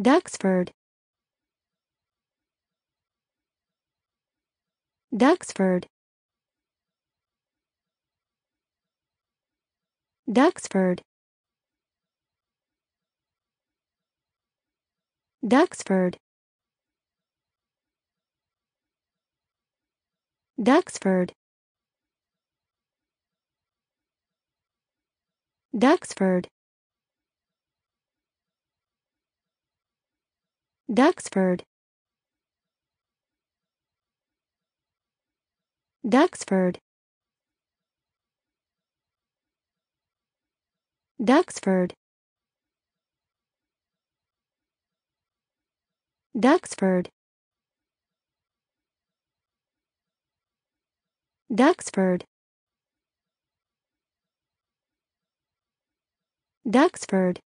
Duxford Duxford Duxford Duxford Duxford Duxford Duxford Duxford Duxford Duxford Duxford Duxford